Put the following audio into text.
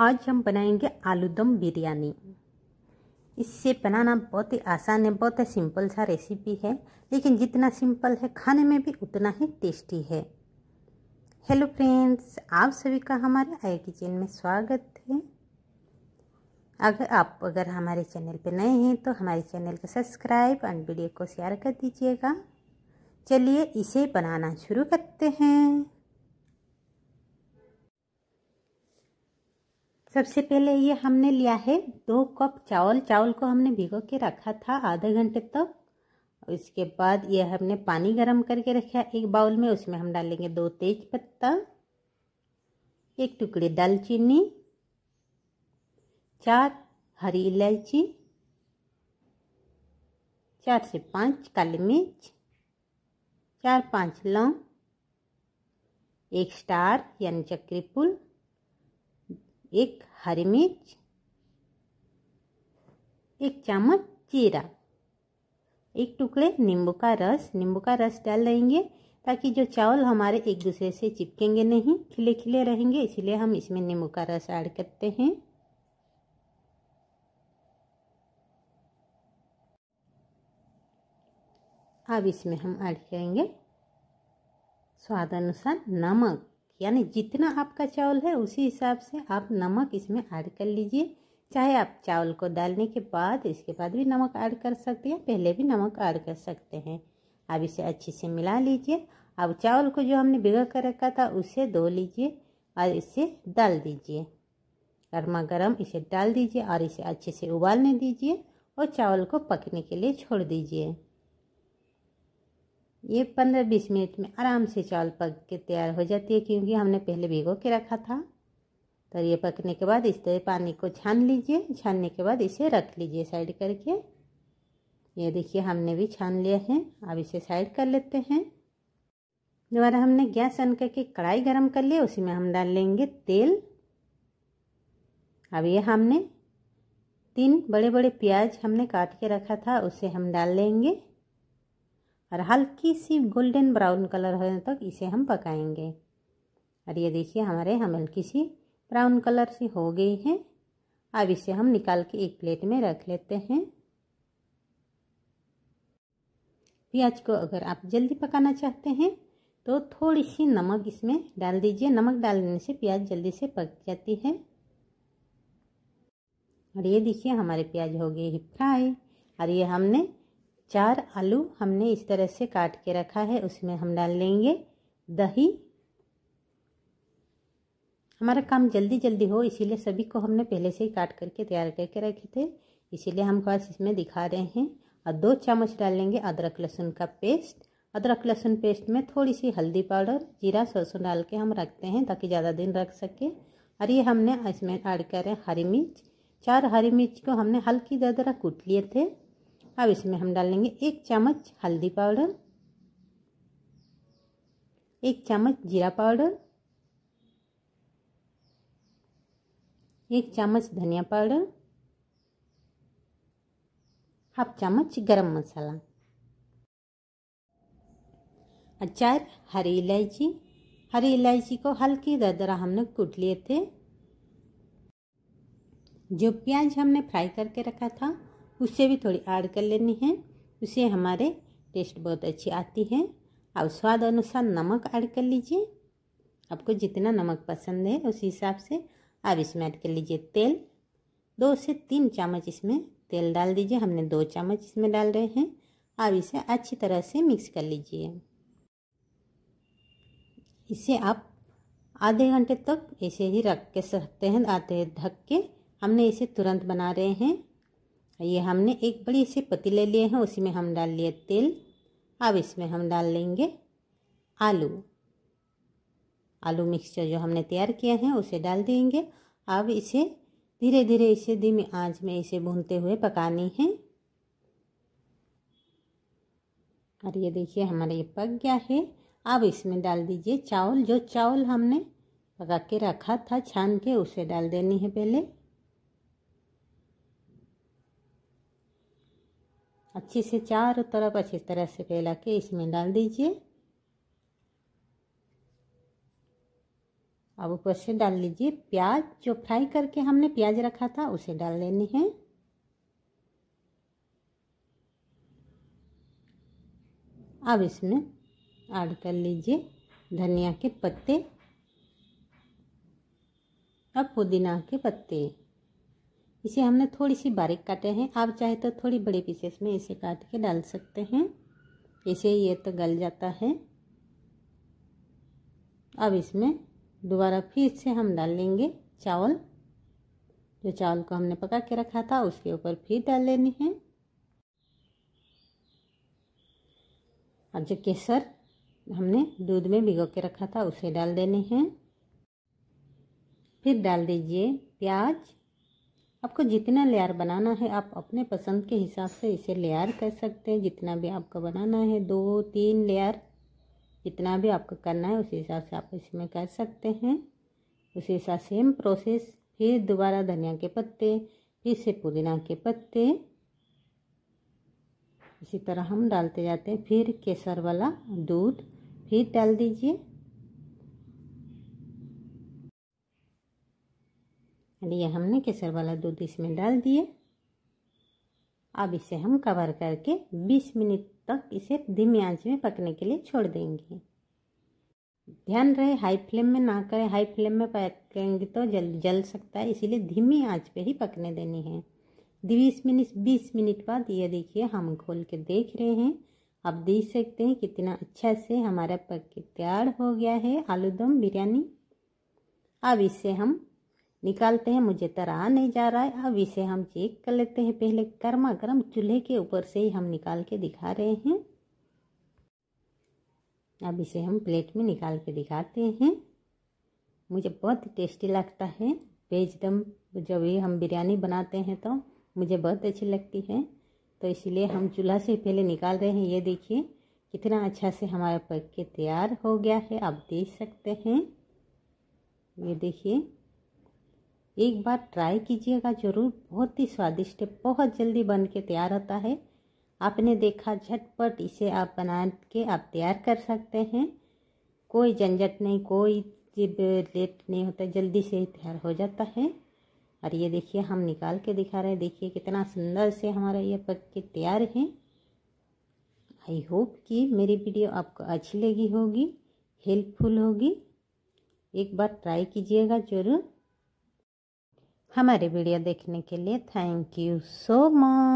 आज हम बनाएंगे आलू दम बिरयानी इससे बनाना बहुत ही आसान है बहुत ही सिंपल सा रेसिपी है लेकिन जितना सिंपल है खाने में भी उतना ही टेस्टी है हेलो फ्रेंड्स आप सभी का हमारे आई किचन में स्वागत है अगर आप अगर हमारे चैनल पर नए हैं तो हमारे चैनल को सब्सक्राइब एंड वीडियो को शेयर कर दीजिएगा चलिए इसे बनाना शुरू करते हैं सबसे पहले ये हमने लिया है दो कप चावल चावल को हमने भिगो के रखा था आधे घंटे तक तो। इसके बाद ये हमने पानी गरम करके रखा एक बाउल में उसमें हम डालेंगे दो तेज पत्ता एक टुकड़ी दालचीनी चार हरी इलायची चार से पाँच काली मिर्च चार पाँच लौंग एक स्टार यानी चक्रीपुल एक हरी मिर्च एक चम्मच जीरा एक टुकड़े नींबू का रस नींबू का रस डाल देंगे ताकि जो चावल हमारे एक दूसरे से चिपकेंगे नहीं खिले खिले रहेंगे इसलिए हम इसमें नींबू का रस ऐड करते हैं अब इसमें हम ऐड करेंगे स्वाद अनुसार नमक यानी जितना आपका चावल है उसी हिसाब से आप नमक इसमें ऐड कर लीजिए चाहे आप चावल को डालने के बाद इसके बाद भी नमक ऐड कर सकते हैं पहले भी नमक ऐड कर सकते हैं अब इसे अच्छे से मिला लीजिए अब चावल को जो हमने भिगा कर रखा था उसे धो लीजिए और इसे डाल दीजिए गर्मा गर्म इसे डाल दीजिए और इसे अच्छे से उबालने दीजिए और चावल को पकने के लिए छोड़ दीजिए ये पंद्रह बीस मिनट में आराम से चावल पक के तैयार हो जाती है क्योंकि हमने पहले भिगो के रखा था तो ये पकने के बाद इस तरह पानी को छान लीजिए छानने के बाद इसे रख लीजिए साइड करके ये देखिए हमने भी छान लिया है अब इसे साइड कर लेते हैं दोबारा हमने गैस ऑन करके कढ़ाई गरम कर लिया उसी में हम डाल लेंगे तेल अब ये हमने तीन बड़े बड़े प्याज हमने काट के रखा था उसे हम डाल लेंगे और हल्की सी गोल्डन ब्राउन कलर होने तक इसे हम पकाएंगे और ये देखिए हमारे हम हल्की सी ब्राउन कलर सी हो गई है अब इसे हम निकाल के एक प्लेट में रख लेते हैं प्याज को अगर आप जल्दी पकाना चाहते हैं तो थोड़ी सी नमक इसमें डाल दीजिए नमक डालने से प्याज जल्दी से पक जाती है और ये देखिए हमारे प्याज हो गए फ्राई और ये हमने चार आलू हमने इस तरह से काट के रखा है उसमें हम डाल लेंगे दही हमारा काम जल्दी जल्दी हो इसीलिए सभी को हमने पहले से ही काट करके तैयार करके रखे थे इसीलिए हम पास इसमें दिखा रहे हैं और दो चम्मच डालेंगे अदरक लहसुन का पेस्ट अदरक लहसुन पेस्ट में थोड़ी सी हल्दी पाउडर जीरा सरसों डाल के हम रखते हैं ताकि ज़्यादा दिन रख सके और ये हमने इसमें ऐड करें हरी मिर्च चार हरी मिर्च को हमने हल्की ज़्यादा कूट लिए थे अब इसमें हम डालेंगे एक चम्मच हल्दी पाउडर एक चम्मच जीरा पाउडर एक चम्मच धनिया पाउडर हाफ चम्मच गरम मसाला अचार हरी इलायची हरी इलायची को हल्की दरदरा हमने कूट लिए थे जो प्याज हमने फ्राई करके रखा था उससे भी थोड़ी ऐड कर लेनी है उसे हमारे टेस्ट बहुत अच्छी आती है आप स्वाद अनुसार नमक ऐड कर लीजिए आपको जितना नमक पसंद है उस हिसाब से आप इसमें ऐड कर लीजिए तेल दो से तीन चम्मच इसमें तेल डाल दीजिए हमने दो चम्मच इसमें डाल रहे हैं आप इसे अच्छी तरह से मिक्स कर लीजिए इसे आप आधे घंटे तक ऐसे ही रख के सकते हैं आधे ढक के हमने इसे तुरंत बना रहे हैं ये हमने एक बड़ी सी ले लिए हैं उसी में हम डाल लिए तेल अब इसमें हम डाल लेंगे आलू आलू मिक्सचर जो हमने तैयार किया है उसे डाल देंगे अब इसे धीरे धीरे इसे धीमी आंच में इसे भूनते हुए पकानी है और ये देखिए हमारा ये पक गया है अब इसमें डाल दीजिए चावल जो चावल हमने पका के रखा था छान के उसे डाल देनी है पहले अच्छे से चारों तरफ अच्छी तरह से फैला के इसमें डाल दीजिए अब ऊपर से डाल लीजिए प्याज जो फ्राई करके हमने प्याज रखा था उसे डाल लेनी है अब इसमें ऐड कर लीजिए धनिया के पत्ते और पुदीना के पत्ते इसे हमने थोड़ी सी बारीक काटे हैं आप चाहे तो थोड़ी बड़े पीसेस में इसे काट के डाल सकते हैं इसे ये तो गल जाता है अब इसमें दोबारा फिर से हम डाल लेंगे चावल जो चावल को हमने पका के रखा था उसके ऊपर फिर डाल लेनी है और जो केसर हमने दूध में भिगो के रखा था उसे डाल देने हैं फिर डाल दीजिए प्याज आपको जितना लेयर बनाना है आप अपने पसंद के हिसाब से इसे लेयर कर सकते हैं जितना भी आपका बनाना है दो तीन लेयर जितना भी आपको करना है उसी हिसाब से आप इसमें कर सकते हैं उसी हिसाब सेम प्रोसेस फिर दोबारा धनिया के पत्ते फिर से पुदीना के पत्ते इसी तरह हम डालते जाते हैं फिर केसर वाला दूध फिर डाल दीजिए लिया हमने केसर वाला दूध इसमें डाल दिए अब इसे हम कवर करके 20 मिनट तक इसे धीमी आंच में पकने के लिए छोड़ देंगे ध्यान रहे हाई फ्लेम में ना करें हाई फ्लेम में पकेंगे तो जल जल सकता है इसीलिए धीमी आंच पे ही पकने देनी है बीस मिनट बीस मिनट बाद ये देखिए हम खोल के देख रहे हैं आप देख सकते हैं कितना अच्छा से हमारा पक के तैयार हो गया है आलूदम बिरयानी अब इसे हम निकालते हैं मुझे तरा नहीं जा रहा है अब इसे हम चेक कर लेते हैं पहले गर्मा गर्म चूल्हे के ऊपर से ही हम निकाल के दिखा रहे हैं अब इसे हम प्लेट में निकाल के दिखाते हैं मुझे बहुत टेस्टी लगता है वेज दम जब भी हम बिरयानी बनाते हैं तो मुझे बहुत अच्छी लगती है तो इसीलिए हम चूल्हा से पहले निकाल रहे हैं ये देखिए कितना अच्छा से हमारा पक के तैयार हो गया है आप देख सकते हैं ये देखिए एक बार ट्राई कीजिएगा ज़रूर बहुत ही स्वादिष्ट है बहुत जल्दी बन के तैयार होता है आपने देखा झटपट इसे आप बना के आप तैयार कर सकते हैं कोई झंझट नहीं कोई लेट नहीं होता जल्दी से ही तैयार हो जाता है और ये देखिए हम निकाल के दिखा रहे हैं देखिए कितना सुंदर से हमारा ये पक के तैयार है आई होप कि मेरी वीडियो आपको अच्छी लगी होगी हेल्पफुल होगी एक बार ट्राई कीजिएगा ज़रूर हमारे वीडियो देखने के लिए थैंक यू सो मच